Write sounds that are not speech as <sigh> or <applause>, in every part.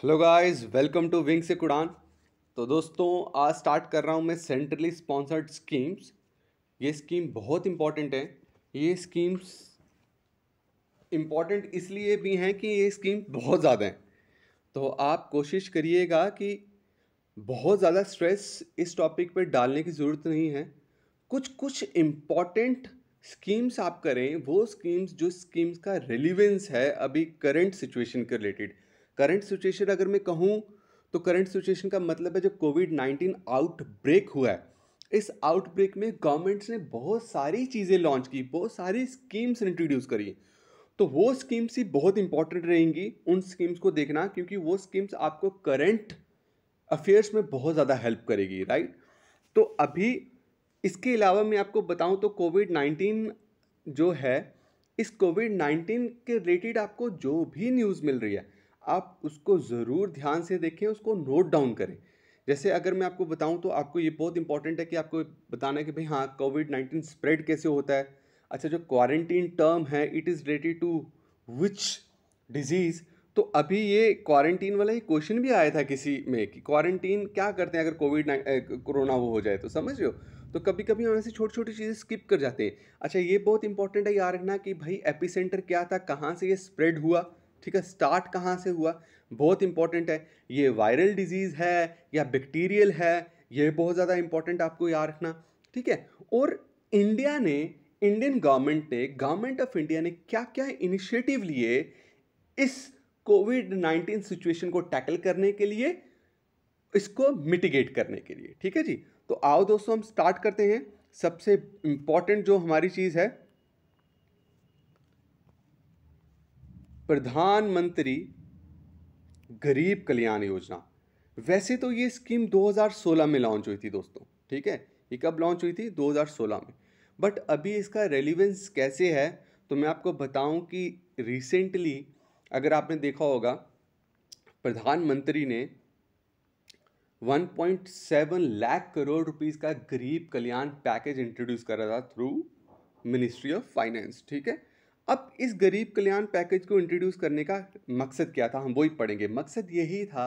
hello guys welcome to विंग से कुड़ान तो दोस्तों आज स्टार्ट कर रहा हूँ मैं सेंट्रली स्पॉन्सर्ड स्कीम्स ये स्कीम बहुत इम्पॉर्टेंट है ये स्कीम्स इम्पॉर्टेंट इसलिए भी हैं कि ये स्कीम बहुत ज़्यादा हैं तो आप कोशिश करिएगा कि बहुत ज़्यादा स्ट्रेस इस टॉपिक पर डालने की ज़रूरत नहीं है कुछ कुछ इम्पॉर्टेंट स्कीम्स आप करें वो स्कीम्स जो स्कीम्स का रेलिवेंस है अभी करेंट सिचुएशन के रिलेटेड करंट सिचुएशन अगर मैं कहूँ तो करंट सिचुएशन का मतलब है जो कोविड नाइन्टीन आउटब्रेक हुआ है इस आउटब्रेक में गवर्नमेंट्स ने बहुत सारी चीज़ें लॉन्च की बहुत सारी स्कीम्स इंट्रोड्यूस करी तो वो स्कीम्स ही बहुत इंपॉर्टेंट रहेंगी उन स्कीम्स को देखना क्योंकि वो स्कीम्स आपको करंट अफेयर्स में बहुत ज़्यादा हेल्प करेगी राइट तो अभी इसके अलावा मैं आपको बताऊं तो कोविड नाइन्टीन जो है इस कोविड नाइन्टीन के रिलेटेड आपको जो भी न्यूज़ मिल रही है आप उसको ज़रूर ध्यान से देखें उसको नोट डाउन करें जैसे अगर मैं आपको बताऊं तो आपको ये बहुत इंपॉर्टेंट है कि आपको बताना है कि भाई हाँ कोविड नाइन्टीन स्प्रेड कैसे होता है अच्छा जो क्वारंटीन टर्म है it is related to which disease तो अभी ये क्वारंटीन वाला ही क्वेश्चन भी आया था किसी में कि क्वारंटीन क्या करते हैं अगर कोविड कोरोना वो हो जाए तो समझ रहे हो तो कभी कभी हम ऐसे छोटी छोटी चीज़ें स्किप कर जाते हैं अच्छा ये बहुत इंपॉर्टेंट है याद रखना कि भाई एपिसेंटर क्या था कहाँ से ये स्प्रेड हुआ ठीक है स्टार्ट कहाँ से हुआ बहुत इंपॉर्टेंट है ये वायरल डिजीज़ है या बैक्टीरियल है ये बहुत ज़्यादा इंपॉर्टेंट आपको याद रखना ठीक है और इंडिया ने इंडियन गवर्नमेंट ने गवर्नमेंट ऑफ इंडिया ने क्या क्या इनिशिएटिव लिए इस कोविड नाइन्टीन सिचुएशन को टैकल करने के लिए इसको मिटिगेट करने के लिए ठीक है जी तो आओ दोस्तों हम स्टार्ट करते हैं सबसे इम्पॉर्टेंट जो हमारी चीज़ है प्रधानमंत्री गरीब कल्याण योजना वैसे तो ये स्कीम 2016 में लॉन्च हुई थी दोस्तों ठीक है ये कब लॉन्च हुई थी 2016 में बट अभी इसका रेलिवेंस कैसे है तो मैं आपको बताऊं कि रिसेंटली अगर आपने देखा होगा प्रधानमंत्री ने 1.7 लाख करोड़ रुपीस का गरीब कल्याण पैकेज इंट्रोड्यूस करा था थ्रू मिनिस्ट्री ऑफ फाइनेंस ठीक है अब इस गरीब कल्याण पैकेज को इंट्रोड्यूस करने का मकसद क्या था हम वही पढ़ेंगे मकसद यही था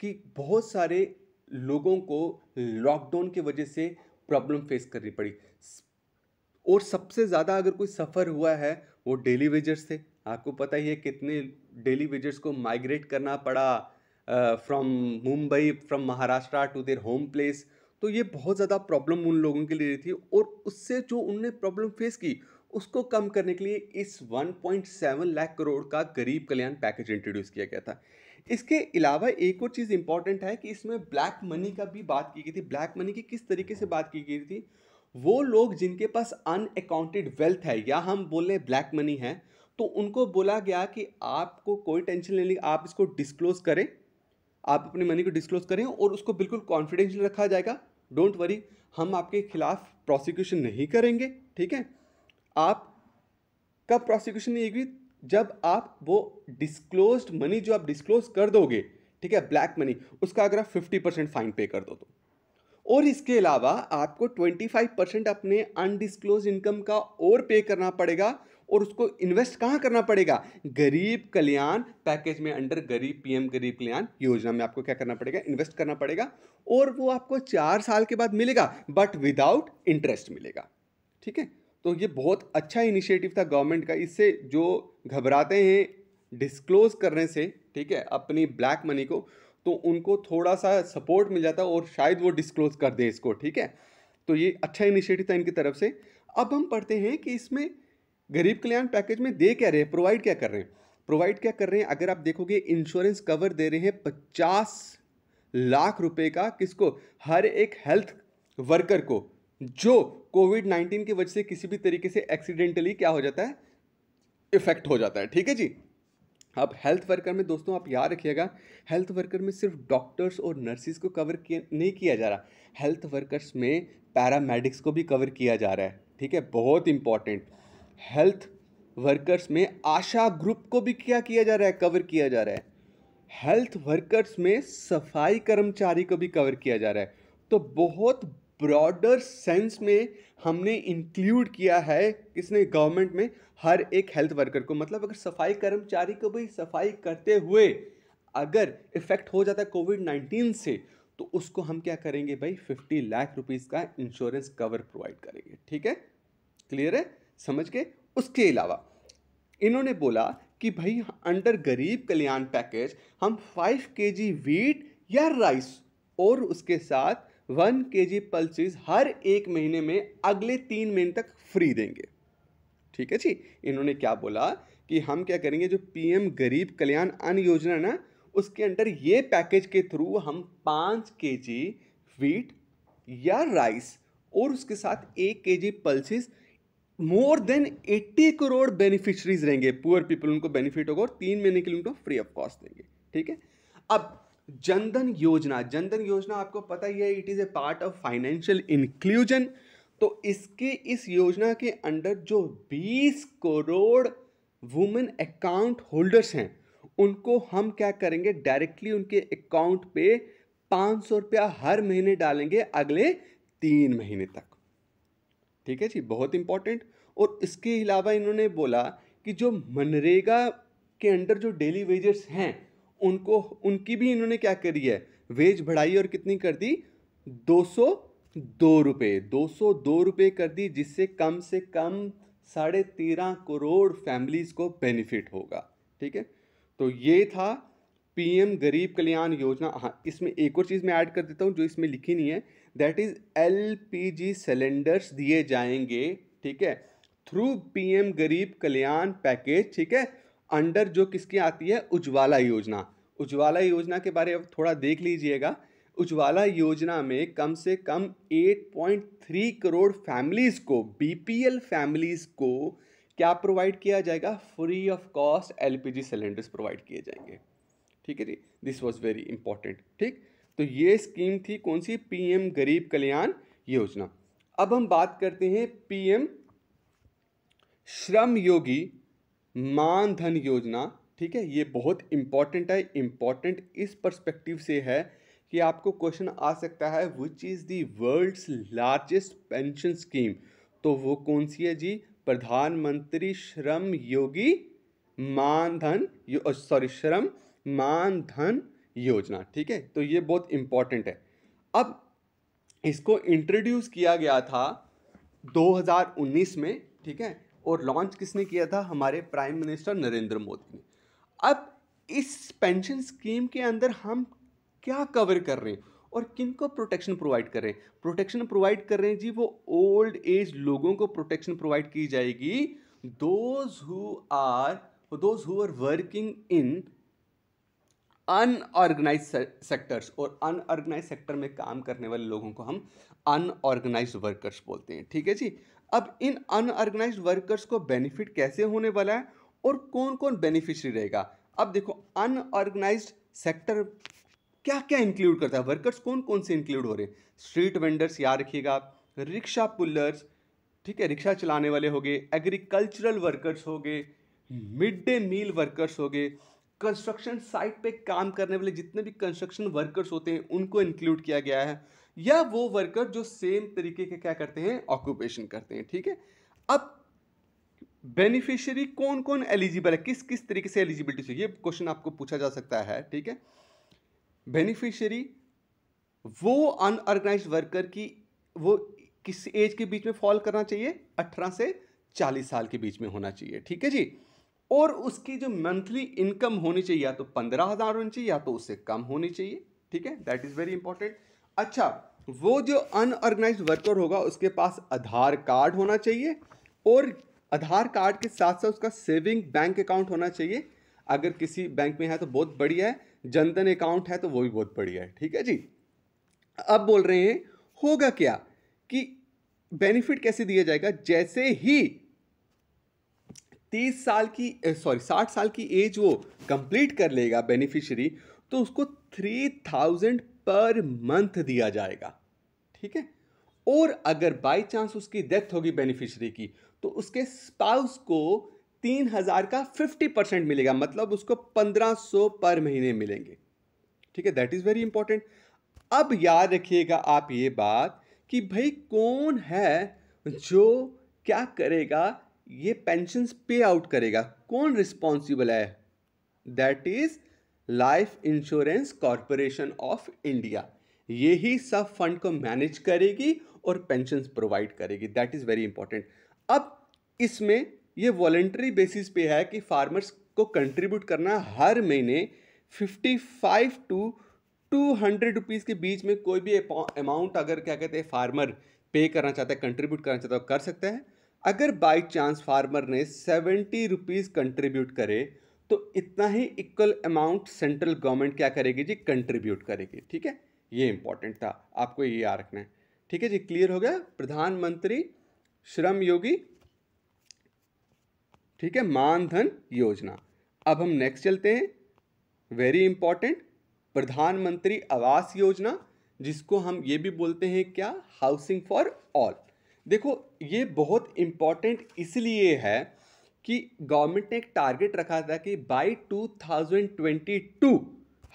कि बहुत सारे लोगों को लॉकडाउन की वजह से प्रॉब्लम फेस करनी पड़ी और सबसे ज़्यादा अगर कोई सफ़र हुआ है वो डेली वेजर्स थे आपको पता ही है कितने डेली वेजर्स को माइग्रेट करना पड़ा from Mumbai from Maharashtra to their home place तो ये बहुत ज़्यादा प्रॉब्लम उन लोगों के लिए थी और उससे जो उनने प्रॉब्लम फेस की उसको कम करने के लिए इस 1.7 लाख करोड़ का गरीब कल्याण पैकेज इंट्रोड्यूस किया गया था इसके अलावा एक और चीज़ इंपॉर्टेंट है कि इसमें ब्लैक मनी का भी बात की गई थी ब्लैक मनी की किस तरीके से बात की गई थी वो लोग जिनके पास अनअकाउंटेड वेल्थ है या हम बोले ब्लैक मनी है तो उनको बोला गया कि आपको कोई टेंशन नहीं ली आप इसको डिस्क्लोज करें आप अपने मनी को डिस्क्लोज करें और उसको बिल्कुल कॉन्फिडेंशियल रखा जाएगा डोंट वरी हम आपके खिलाफ प्रोसिक्यूशन नहीं करेंगे ठीक है आप कब प्रोसिक्यूशन नहीं एग्री जब आप वो डिस्क्लोज मनी जो आप डिस्क्लोज कर दोगे ठीक है ब्लैक मनी उसका अगर आप फिफ्टी परसेंट फाइन पे कर दो तो और इसके अलावा आपको ट्वेंटी फाइव परसेंट अपने अनडिस्क्लोज इनकम का और पे करना पड़ेगा और उसको इन्वेस्ट कहाँ करना पड़ेगा गरीब कल्याण पैकेज में अंडर गरीब पीएम गरीब कल्याण योजना में आपको क्या करना पड़ेगा इन्वेस्ट करना पड़ेगा और वो आपको चार साल के बाद मिलेगा बट विदाउट इंटरेस्ट मिलेगा ठीक है तो ये बहुत अच्छा इनिशिएटिव था गवर्नमेंट का इससे जो घबराते हैं डिस्क्लोज़ करने से ठीक है अपनी ब्लैक मनी को तो उनको थोड़ा सा सपोर्ट मिल जाता और शायद वो डिस्क्लोज़ कर दें इसको ठीक है तो ये अच्छा इनिशिएटिव था इनकी तरफ से अब हम पढ़ते हैं कि इसमें गरीब कल्याण पैकेज में दे क्या रहे हैं प्रोवाइड क्या कर रहे हैं प्रोवाइड क्या कर रहे हैं अगर आप देखोगे इंश्योरेंस कवर दे रहे हैं पचास लाख रुपए का किसको हर एक हेल्थ वर्कर को जो कोविड नाइन्टीन की वजह से किसी भी तरीके से एक्सीडेंटली क्या हो जाता है इफेक्ट हो जाता है ठीक है जी अब हेल्थ वर्कर में दोस्तों आप याद रखिएगा हेल्थ वर्कर में सिर्फ डॉक्टर्स और नर्सिस को कवर किया नहीं किया जा रहा हेल्थ वर्कर्स में पैरामेडिक्स को भी कवर किया जा रहा है ठीक है बहुत इंपॉर्टेंट हेल्थ वर्कर्स में आशा ग्रुप को भी क्या किया जा रहा है कवर किया जा रहा है हेल्थ वर्कर्स में सफाई कर्मचारी को भी कवर किया जा रहा है तो बहुत ब्रॉडर सेंस में हमने इंक्लूड किया है किसने गवर्नमेंट में हर एक हेल्थ वर्कर को मतलब अगर सफाई कर्मचारी को भी सफाई करते हुए अगर इफेक्ट हो जाता है कोविड नाइन्टीन से तो उसको हम क्या करेंगे भाई फिफ्टी लाख रुपीज़ का इंश्योरेंस कवर प्रोवाइड करेंगे ठीक है क्लियर है समझ के उसके अलावा इन्होंने बोला कि भाई अंडर गरीब कल्याण पैकेज हम फाइव के जी वीट या राइस और उसके साथ वन के जी पल्सिस हर एक महीने में अगले तीन महीने तक फ्री देंगे ठीक है जी इन्होंने क्या बोला कि हम क्या करेंगे जो पीएम गरीब कल्याण अन्न योजना ना उसके अंडर ये पैकेज के थ्रू हम पाँच के जी वीट या राइस और उसके साथ एक K G pulses more than eighty crore beneficiaries रहेंगे पुअर पीपल उनको बेनिफिट होगा और तीन महीने के लिए उनको फ्री ऑफ कॉस्ट देंगे ठीक है अब जनधन योजना जनधन योजना आपको पता ही है it is a part of financial inclusion तो इसके इस योजना के अंडर जो 20 करोड़ वुमेन अकाउंट होल्डर्स हैं उनको हम क्या करेंगे डायरेक्टली उनके अकाउंट पे पाँच सौ रुपया हर महीने डालेंगे अगले तीन महीने तक ठीक है जी बहुत इंपॉर्टेंट और इसके अलावा इन्होंने बोला कि जो मनरेगा के अंडर जो डेली वेजर्स हैं उनको उनकी भी इन्होंने क्या करी है वेज बढ़ाई और कितनी कर दी दो सौ दो रुपये दो सौ दो रुपये कर दी जिससे कम से कम साढ़े तेरह करोड़ फैमिलीज़ को बेनिफिट होगा ठीक है तो ये था पीएम गरीब कल्याण योजना हाँ इसमें एक और चीज़ मैं ऐड कर देता हूँ जो इसमें लिखी नहीं है दैट इज़ एलपीजी सिलेंडर्स दिए जाएंगे ठीक है through PM Garib Kalyan package ठीक है अंडर जो किसकी आती है उज्ज्वला योजना उज्ज्वला योजना के बारे में थोड़ा देख लीजिएगा उज्ज्वला योजना में कम से कम 8.3 करोड़ फैमिलीज़ को बीपीएल फैमिलीज़ को क्या प्रोवाइड किया जाएगा free of cost LPG cylinders provide किए जाएंगे ठीक है जी दिस वाज वेरी इंपॉर्टेंट ठीक तो ये स्कीम थी कौन सी पीएम गरीब कल्याण योजना अब हम बात करते हैं पीएम श्रम योगी मान धन योजना ठीक है ये बहुत इंपॉर्टेंट है इम्पॉर्टेंट इस परस्पेक्टिव से है कि आपको क्वेश्चन आ सकता है which is the world's largest pension scheme तो वो कौन सी है जी प्रधानमंत्री श्रम योगी मानधन यो, सॉरी श्रम मानधन योजना ठीक है तो ये बहुत इंपॉर्टेंट है अब इसको इंट्रोड्यूस किया गया था 2019 में ठीक है और लॉन्च किसने किया था हमारे प्राइम मिनिस्टर नरेंद्र मोदी ने अब इस पेंशन स्कीम के अंदर हम क्या कवर कर रहे हैं और किन को प्रोटेक्शन प्रोवाइड कर रहे हैं प्रोटेक्शन प्रोवाइड कर रहे हैं जी वो ओल्ड एज लोगों को प्रोटेक्शन प्रोवाइड की जाएगी those who are those who are working in unorganised sectors और अनऑर्गेनाइज सेक्टर में काम करने वाले लोगों को हम अनऑर्गेनाइज वर्कर्स बोलते हैं ठीक है जी अब इन अनऑर्गेनाइज वर्कर्स को बेनिफिट कैसे होने वाला है और कौन कौन बेनिफिशरी रहेगा अब देखो अनऑर्गेनाइज सेक्टर क्या क्या इंक्लूड करता है वर्कर्स कौन कौन से इंक्लूड हो रहे हैं स्ट्रीट वेंडर्स याद रखिएगा रिक्शा पुलर्स ठीक है रिक्शा चलाने वाले हो गए एग्रीकल्चरल वर्कर्स हो गए मिड डे मील वर्कर्स हो गए कंस्ट्रक्शन साइट पे काम करने वाले जितने भी कंस्ट्रक्शन वर्कर्स होते हैं उनको इंक्लूड किया गया है या वो वर्कर जो सेम तरीके के क्या करते हैं ऑक्यूपेशन करते हैं ठीक है अब बेनिफिशियरी कौन कौन एलिजिबल है किस किस तरीके से एलिजिबिलिटी चाहिए ये क्वेश्चन आपको पूछा जा सकता है ठीक है बेनिफिशियरी वो अनऑर्गेनाइज वर्कर की वो किस एज के बीच में फॉल करना चाहिए अठारह से चालीस साल के बीच में होना चाहिए ठीक है जी और उसकी जो मंथली इनकम होनी चाहिए या तो पंद्रह हज़ार होनी चाहिए या तो उससे कम होनी चाहिए ठीक है दैट इज़ वेरी इंपॉर्टेंट अच्छा वो जो अनऑर्गेनाइज वर्कर होगा उसके पास आधार कार्ड होना चाहिए और आधार कार्ड के साथ साथ उसका सेविंग बैंक अकाउंट होना चाहिए अगर किसी बैंक में है तो बहुत बढ़िया है जनधन अकाउंट है तो वो भी बहुत बढ़िया है ठीक है जी अब बोल रहे हैं होगा क्या कि बेनिफिट कैसे दिया जाएगा जैसे ही तीस साल की सॉरी साठ साल की एज वो कंप्लीट कर लेगा बेनिफिशरी तो उसको थ्री थाउजेंड पर मंथ दिया जाएगा ठीक है और अगर बाई चांस उसकी डेथ होगी बेनिफिशरी की तो उसके स्पाउस को तीन हज़ार का फिफ्टी परसेंट मिलेगा मतलब उसको पंद्रह सौ पर महीने मिलेंगे ठीक है दैट इज़ वेरी इंपॉर्टेंट अब याद रखिएगा आप ये बात कि भाई कौन है जो क्या करेगा ये पेंशन पे आउट करेगा कौन रिस्पॉन्सिबल है that is Life Insurance Corporation of India ये ही सब फंड को मैनेज करेगी और पेंशन प्रोवाइड करेगी दैट इज़ वेरी इंपॉर्टेंट अब इसमें ये वॉलेंट्री बेसिस पे है कि फार्मर्स को कंट्रीब्यूट करना हर महीने 55 टू 200 हंड्रेड के बीच में कोई भी अमाउंट अगर क्या कहते हैं फार्मर पे करना चाहता है कंट्रीब्यूट करना चाहता है कर सकता है अगर बाई चांस फार्मर ने सेवेंटी रुपीज़ कंट्रीब्यूट करे तो इतना ही इक्वल अमाउंट सेंट्रल गवर्नमेंट क्या करेगी जी कंट्रीब्यूट करेगी ठीक है ये इंपॉर्टेंट था आपको ये याद रखना है ठीक है जी क्लियर हो गया प्रधानमंत्री श्रम योगी ठीक है मानधन योजना अब हम नेक्स्ट चलते हैं वेरी इंपॉर्टेंट प्रधानमंत्री आवास योजना जिसको हम ये भी बोलते हैं क्या हाउसिंग फॉर ऑल देखो ये बहुत इम्पॉर्टेंट इसलिए है कि गवर्नमेंट ने एक टारगेट रखा था कि बाई 2022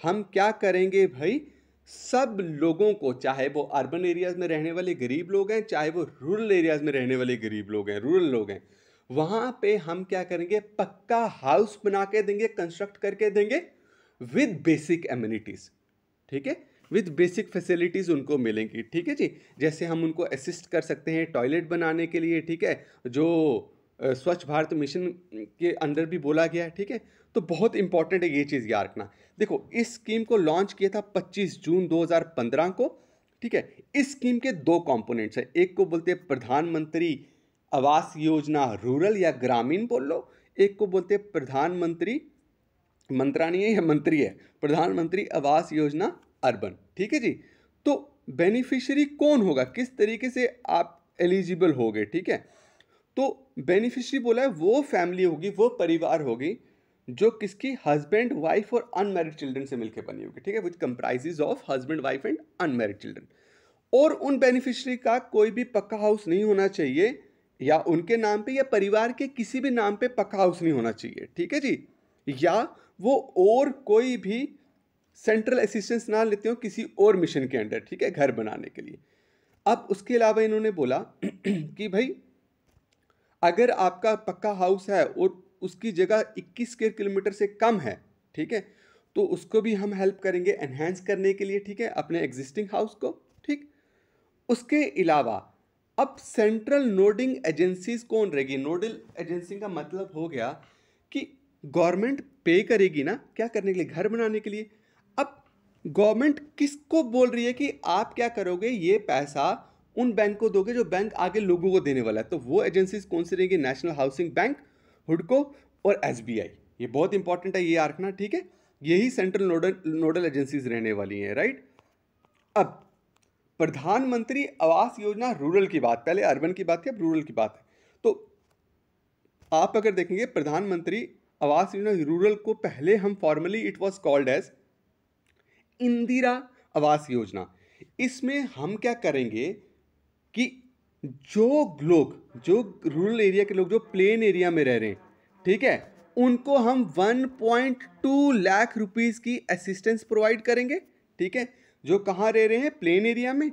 हम क्या करेंगे भाई सब लोगों को चाहे वो अर्बन एरियाज़ में रहने वाले गरीब लोग हैं चाहे वो रूरल एरियाज़ में रहने वाले गरीब लोग हैं रूरल लोग हैं वहाँ पे हम क्या करेंगे पक्का हाउस बना के देंगे कंस्ट्रक्ट करके देंगे विद बेसिक एम्यूनिटीज़ ठीक है विद बेसिक फैसिलिटीज़ उनको मिलेंगी ठीक है जी जैसे हम उनको असिस्ट कर सकते हैं टॉयलेट बनाने के लिए ठीक है जो स्वच्छ भारत मिशन के अंदर भी बोला गया है ठीक है तो बहुत इंपॉर्टेंट है ये चीज़ याद रखना देखो इस स्कीम को लॉन्च किया था 25 जून 2015 को ठीक है इस स्कीम के दो कंपोनेंट्स हैं एक को बोलते हैं प्रधानमंत्री आवास योजना रूरल या ग्रामीण बोल लो एक को बोलते हैं प्रधानमंत्री मंत्रालय या मंत्री है प्रधानमंत्री आवास योजना अर्बन ठीक है जी तो बेनिफिशरी कौन होगा किस तरीके से आप एलिजिबल हो ठीक है तो बेनिफिशरी बोला है वो फैमिली होगी वो परिवार होगी जो किसकी हस्बैंड वाइफ और अनमेरिड चिल्ड्रन से मिलकर बनी होगी ठीक है which comprises of husband wife and unmarried children और उन बेनिफिशरी का कोई भी पक्का हाउस नहीं होना चाहिए या उनके नाम पे या परिवार के किसी भी नाम पे पक्का हाउस नहीं होना चाहिए ठीक है जी या वो और कोई भी सेंट्रल असिस्टेंस ना लेते हो किसी और मिशन के अंडर ठीक है घर बनाने के लिए अब उसके अलावा इन्होंने बोला <clears throat> कि भाई अगर आपका पक्का हाउस है और उसकी जगह 21 स्क्वेयर किलोमीटर से कम है ठीक है तो उसको भी हम हेल्प करेंगे एनहेंस करने के लिए ठीक है अपने एग्जिस्टिंग हाउस को ठीक उसके अलावा अब सेंट्रल नोडिंग एजेंसीज कौन रहेगी नोडल एजेंसी का मतलब हो गया कि गवर्नमेंट पे करेगी ना क्या करने के लिए घर बनाने के लिए अब गवर्नमेंट किसको बोल रही है कि आप क्या करोगे ये पैसा उन बैंक को दोगे जो बैंक आगे लोगों को देने वाला है तो वो एजेंसीज कौन सी रहेंगी नेशनल हाउसिंग बैंक हुडको और एस ये बहुत इंपॉर्टेंट है ये याद ठीक है यही सेंट्रल नोडल नोडल एजेंसीज रहने वाली हैं राइट अब प्रधानमंत्री आवास योजना रूरल की बात पहले अर्बन की बात थी अब रूरल की बात है तो आप अगर देखेंगे प्रधानमंत्री आवास योजना रूरल को पहले हम formally it was called as Indira Awas Yojana इसमें हम क्या करेंगे कि जो लोग जो रूरल एरिया के लोग जो प्लेन एरिया में रह रहे हैं ठीक है उनको हम 1.2 लाख रुपीस की असिस्टेंस प्रोवाइड करेंगे ठीक है जो कहाँ रह रहे हैं प्लेन एरिया में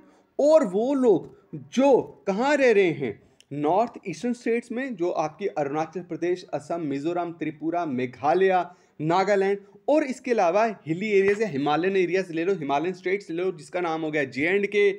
और वो लोग जो कहाँ रह रहे हैं नॉर्थ ईस्टर्न स्टेट्स में जो आपकी अरुणाचल प्रदेश असम मिजोरम त्रिपुरा मेघालय नागालैंड और इसके अलावा हिली एरियाज या हिमालयन एरियाज ले लो हिमालयन स्टेट्स ले लो जिसका नाम हो गया जे एंड के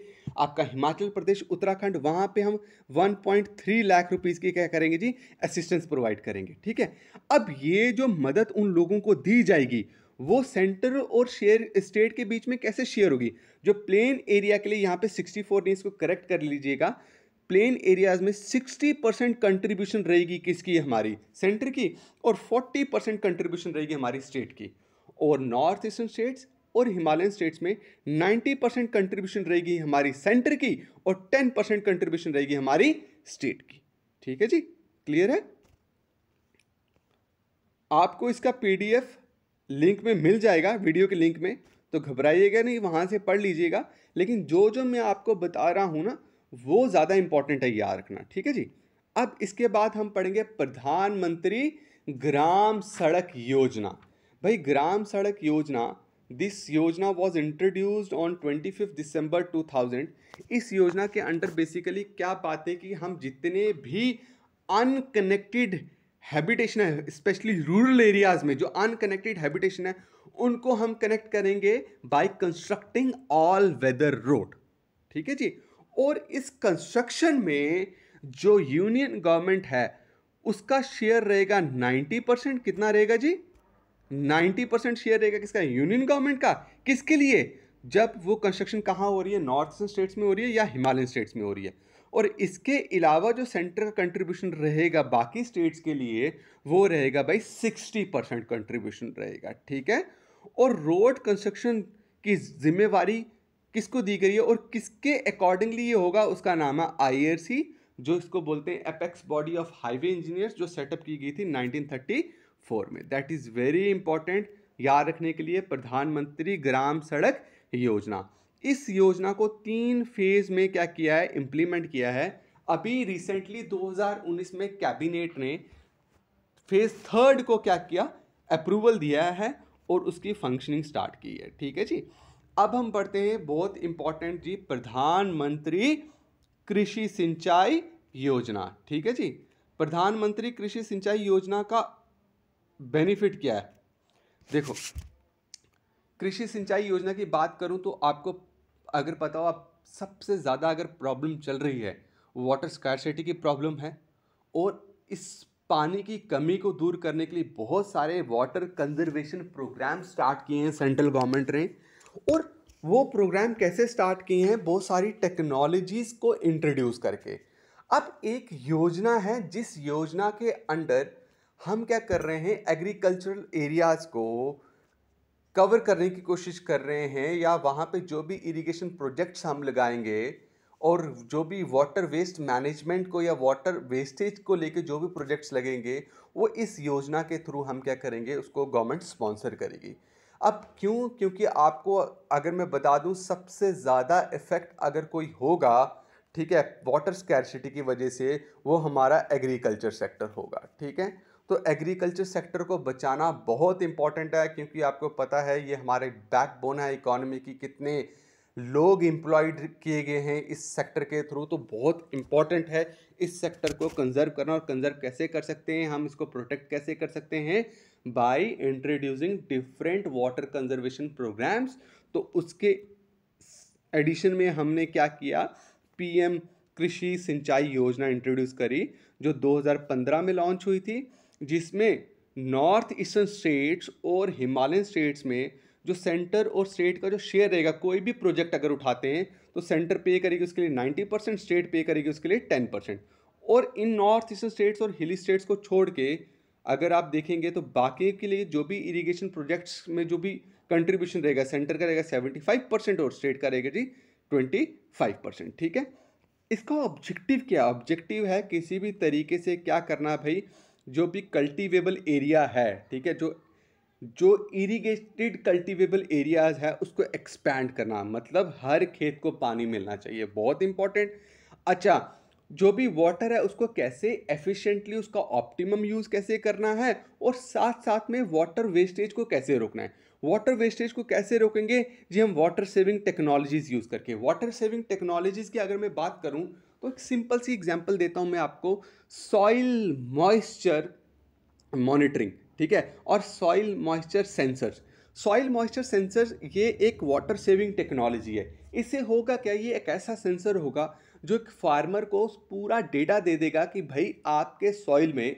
आपका हिमाचल प्रदेश उत्तराखंड वहाँ पे हम 1.3 लाख रुपीस की क्या करेंगे जी असिस्टेंस प्रोवाइड करेंगे ठीक है अब ये जो मदद उन लोगों को दी जाएगी वो सेंटर और शेयर स्टेट के बीच में कैसे शेयर होगी जो प्लेन एरिया के लिए यहाँ पे 64 डेज को करेक्ट कर लीजिएगा प्लेन एरियाज में 60 परसेंट कंट्रीब्यूशन रहेगी किसकी हमारी सेंटर की और 40 परसेंट कंट्रीब्यूशन रहेगी हमारी स्टेट की और नॉर्थ ईस्टर्न स्टेट्स और हिमालयन स्टेट्स में 90 परसेंट कंट्रीब्यूशन रहेगी हमारी सेंटर की और 10 परसेंट कंट्रीब्यूशन रहेगी हमारी स्टेट की ठीक है जी क्लियर है आपको इसका पीडीएफ लिंक में मिल जाएगा वीडियो के लिंक में तो घबराइएगा नहीं वहाँ से पढ़ लीजिएगा लेकिन जो जो मैं आपको बता रहा हूँ ना वो ज़्यादा इंपॉर्टेंट है याद रखना ठीक है जी अब इसके बाद हम पढ़ेंगे प्रधानमंत्री ग्राम सड़क योजना भाई ग्राम सड़क योजना दिस योजना was introduced on twenty fifth December two thousand इस योजना के अंडर बेसिकली क्या बात है कि हम जितने भी अनकनेक्टेड हैबिटेशन है स्पेशली रूरल एरियाज़ में जो अनकनेक्टेड हैबिटेशन है उनको हम कनेक्ट करेंगे by constructing all weather road ठीक है जी और इस कंस्ट्रक्शन में जो यूनियन गवर्नमेंट है उसका शेयर रहेगा नाइन्टी परसेंट कितना रहेगा जी 90 परसेंट शेयर रहेगा किसका यूनियन गवर्नमेंट का किसके लिए जब वो कंस्ट्रक्शन कहाँ हो रही है नॉर्थ स्टेट्स में हो रही है या हिमालयन स्टेट्स में हो रही है और इसके अलावा जो सेंटर का कंट्रीब्यूशन रहेगा बाकी स्टेट्स के लिए वो रहेगा भाई सिक्सटी परसेंट कंट्रीब्यूशन रहेगा ठीक है और रोड कंस्ट्रक्शन की जिम्मेवारी किसको दी गई है और किसके अकॉर्डिंगली ये होगा उसका नाम है आईआरसी जो इसको बोलते हैं apex body of highway engineers जो सेटअप की गई थी नाइनटीन फोर में दैट इज़ वेरी इंपॉर्टेंट याद रखने के लिए प्रधानमंत्री ग्राम सड़क योजना इस योजना को तीन फेज में क्या किया है इम्प्लीमेंट किया है अभी रिसेंटली 2019 में कैबिनेट ने फेज थर्ड को क्या किया अप्रूवल दिया है और उसकी फंक्शनिंग स्टार्ट की है ठीक है जी अब हम पढ़ते हैं बहुत इंपॉर्टेंट जी प्रधानमंत्री कृषि सिंचाई योजना ठीक है जी प्रधानमंत्री कृषि सिंचाई योजना का बेनिफिट क्या है देखो कृषि सिंचाई योजना की बात करूं तो आपको अगर पता हो आप सबसे ज़्यादा अगर प्रॉब्लम चल रही है वाटर स्कैरसिटी की प्रॉब्लम है और इस पानी की कमी को दूर करने के लिए बहुत सारे वाटर कंजर्वेशन प्रोग्राम स्टार्ट किए हैं सेंट्रल गवर्नमेंट ने और वो प्रोग्राम कैसे स्टार्ट किए हैं बहुत सारी टेक्नोलॉजीज़ को इंट्रोड्यूस करके अब एक योजना है जिस योजना के अंडर हम क्या कर रहे हैं एग्रीकल्चरल एरियाज़ को कवर करने की कोशिश कर रहे हैं या वहाँ पे जो भी इरिगेशन प्रोजेक्ट्स हम लगाएंगे और जो भी वाटर वेस्ट मैनेजमेंट को या वाटर वेस्टेज को लेके जो भी प्रोजेक्ट्स लगेंगे वो इस योजना के थ्रू हम क्या करेंगे उसको गवर्नमेंट स्पॉन्सर करेगी अब क्यों क्योंकि आपको अगर मैं बता दूं सबसे ज़्यादा इफ़ेक्ट अगर कोई होगा ठीक है वाटर स्कैरसिटी की वजह से वो हमारा एग्रीकल्चर सेक्टर होगा ठीक है तो एग्रीकल्चर सेक्टर को बचाना बहुत इंपॉर्टेंट है क्योंकि आपको पता है ये हमारे बैकबोन है इकोनॉमी की कितने लोग इम्प्लॉयड किए गए हैं इस सेक्टर के थ्रू तो बहुत इंपॉर्टेंट है इस सेक्टर को कंजर्व करना और कंजर्व कैसे कर सकते हैं हम इसको प्रोटेक्ट कैसे कर सकते हैं by introducing different water conservation programmes तो उसके एडिशन में हमने क्या किया पीएम कृषि सिंचाई योजना इंट्रोड्यूस करी जो 2015 में लॉन्च हुई थी जिसमें नॉर्थ ईस्टर्न स्टेट्स और हिमालयन स्टेट्स में जो सेंटर और स्टेट का जो शेयर रहेगा कोई भी प्रोजेक्ट अगर उठाते हैं तो सेंटर पे करेगी उसके लिए नाइन्टी परसेंट स्टेट पे करेगी उसके लिए टेन परसेंट और इन नॉर्थ ईस्टर्न स्टेट्स और हिली स्टेट्स को छोड़ के अगर आप देखेंगे तो बाकी के लिए जो भी इरीगेशन प्रोजेक्ट्स में जो भी कंट्रीब्यूशन रहेगा सेंटर का रहेगा सेवेंटी फाइव परसेंट और स्टेट का रहेगा जी ट्वेंटी फाइव परसेंट ठीक है इसका ऑब्जेक्टिव क्या ऑब्जेक्टिव है किसी भी तरीके से क्या करना भाई जो भी कल्टीवेबल एरिया है ठीक है जो जो इरीगेटेड कल्टीवेबल एरियाज है उसको एक्सपैंड करना मतलब हर खेत को पानी मिलना चाहिए बहुत इंपॉर्टेंट अच्छा जो भी वाटर है उसको कैसे एफिशिएंटली उसका ऑप्टिमम यूज़ कैसे करना है और साथ साथ में वाटर वेस्टेज को कैसे रोकना है वाटर वेस्टेज को कैसे रोकेंगे जी हम वाटर सेविंग टेक्नोलॉजीज़ यूज़ करके वाटर सेविंग टेक्नोलॉजीज़ की अगर मैं बात करूँ तो एक सिंपल सी एग्जाम्पल देता हूँ मैं आपको सॉइल मॉइस्चर मॉनिटरिंग ठीक है और soil moisture sensors soil moisture sensor ये एक वाटर सेविंग टेक्नोलॉजी है इससे होगा क्या ये एक ऐसा सेंसर होगा जो एक फार्मर को पूरा डेटा दे देगा कि भाई आपके सॉइल में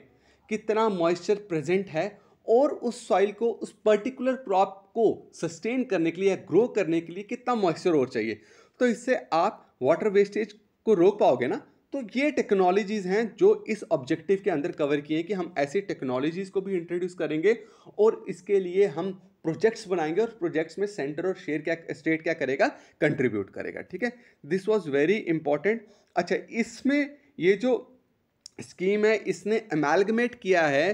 कितना मॉइस्चर प्रेजेंट है और उस सॉइल को उस पर्टिकुलर क्रॉप को सस्टेन करने के लिए या ग्रो करने के लिए कितना मॉइस्चर और चाहिए तो इससे आप वाटर वेस्टेज को रोक पाओगे ना तो ये टेक्नोलॉजीज़ हैं जो इस ऑब्जेक्टिव के अंदर कवर किए हैं कि हम ऐसी टेक्नोलॉजीज़ को भी इंट्रोड्यूस करेंगे और इसके लिए हम प्रोजेक्ट्स बनाएंगे और प्रोजेक्ट्स में सेंटर और शेयर क्या स्टेट क्या करेगा कंट्रीब्यूट करेगा ठीक है दिस वॉज वेरी इंपॉर्टेंट अच्छा इसमें ये जो स्कीम है इसने अमेलगमेट किया है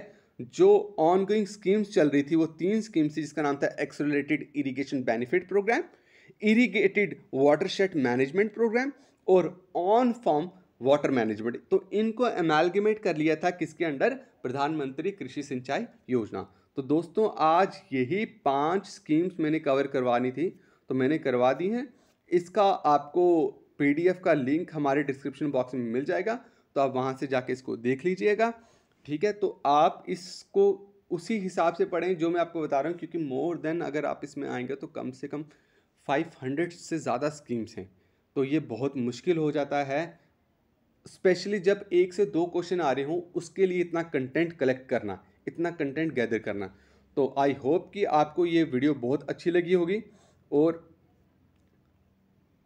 जो ऑन गोइंग स्कीम्स चल रही थी वो तीन स्कीम्स थी जिसका नाम था accelerated irrigation benefit programme irrigated shed management programme और ऑन फॉर्म वाटर मैनेजमेंट तो इनको एमेलगमेट कर लिया था किसके अंडर प्रधानमंत्री कृषि सिंचाई योजना तो दोस्तों आज यही पांच स्कीम्स मैंने कवर करवानी थी तो मैंने करवा दी हैं इसका आपको पीडीएफ का लिंक हमारे डिस्क्रिप्शन बॉक्स में मिल जाएगा तो आप वहाँ से जाके इसको देख लीजिएगा ठीक है तो आप इसको उसी हिसाब से पढ़ें जो मैं आपको बता रहा हूँ क्योंकि मोर देन अगर आप इसमें आएंगे तो कम से कम 500 से ज़्यादा स्कीम्स हैं तो ये बहुत मुश्किल हो जाता है स्पेशली जब एक से दो क्वेश्चन आ रहे हों उसके लिए इतना कंटेंट कलेक्ट करना इतना कंटेंट गैदर करना तो आई होप कि आपको ये वीडियो बहुत अच्छी लगी होगी और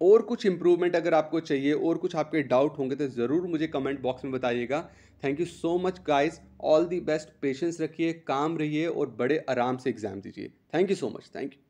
और कुछ इम्प्रूवमेंट अगर आपको चाहिए और कुछ आपके डाउट होंगे तो ज़रूर मुझे कमेंट बॉक्स में बताइएगा thank you so much guys all the best patience रखिए काम रहिए और बड़े आराम से एग्ज़ाम दीजिए thank you so much thank you